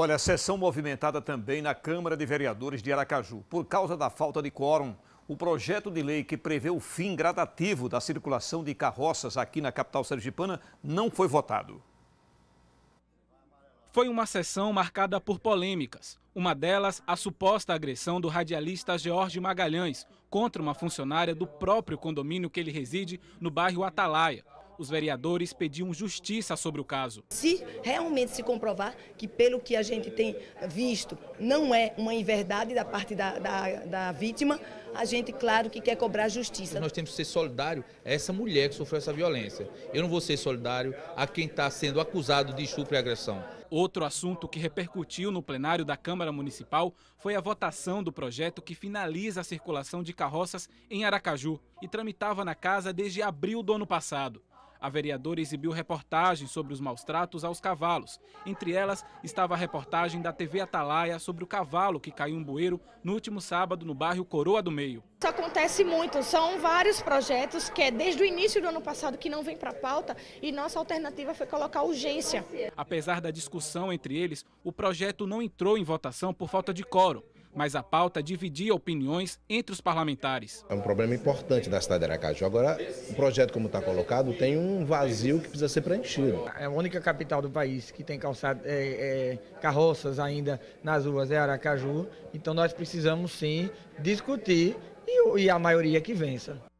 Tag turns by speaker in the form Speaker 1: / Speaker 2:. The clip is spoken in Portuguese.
Speaker 1: Olha, a sessão movimentada também na Câmara de Vereadores de Aracaju. Por causa da falta de quórum, o projeto de lei que prevê o fim gradativo da circulação de carroças aqui na capital sergipana não foi votado.
Speaker 2: Foi uma sessão marcada por polêmicas. Uma delas, a suposta agressão do radialista Jorge Magalhães contra uma funcionária do próprio condomínio que ele reside no bairro Atalaia, os vereadores pediam justiça sobre o caso.
Speaker 3: Se realmente se comprovar que, pelo que a gente tem visto, não é uma inverdade da parte da, da, da vítima, a gente, claro, que quer cobrar justiça. Nós
Speaker 2: temos que ser solidário a essa mulher que sofreu essa violência. Eu não vou ser solidário a quem está sendo acusado de estupro e agressão. Outro assunto que repercutiu no plenário da Câmara Municipal foi a votação do projeto que finaliza a circulação de carroças em Aracaju e tramitava na casa desde abril do ano passado. A vereadora exibiu reportagens sobre os maus tratos aos cavalos. Entre elas estava a reportagem da TV Atalaia sobre o cavalo que caiu em um bueiro no último sábado no bairro Coroa do Meio.
Speaker 4: Isso acontece muito, são vários projetos que é desde o início do ano passado que não vem para a pauta e nossa alternativa foi colocar urgência.
Speaker 2: Apesar da discussão entre eles, o projeto não entrou em votação por falta de quórum mas a pauta dividia opiniões entre os parlamentares. É um problema importante da cidade de Aracaju. Agora, o projeto como está colocado tem um vazio que precisa ser preenchido. É a única capital do país que tem calçado, é,
Speaker 1: é, carroças ainda nas ruas é Aracaju, então nós precisamos sim discutir e, e a maioria que vença.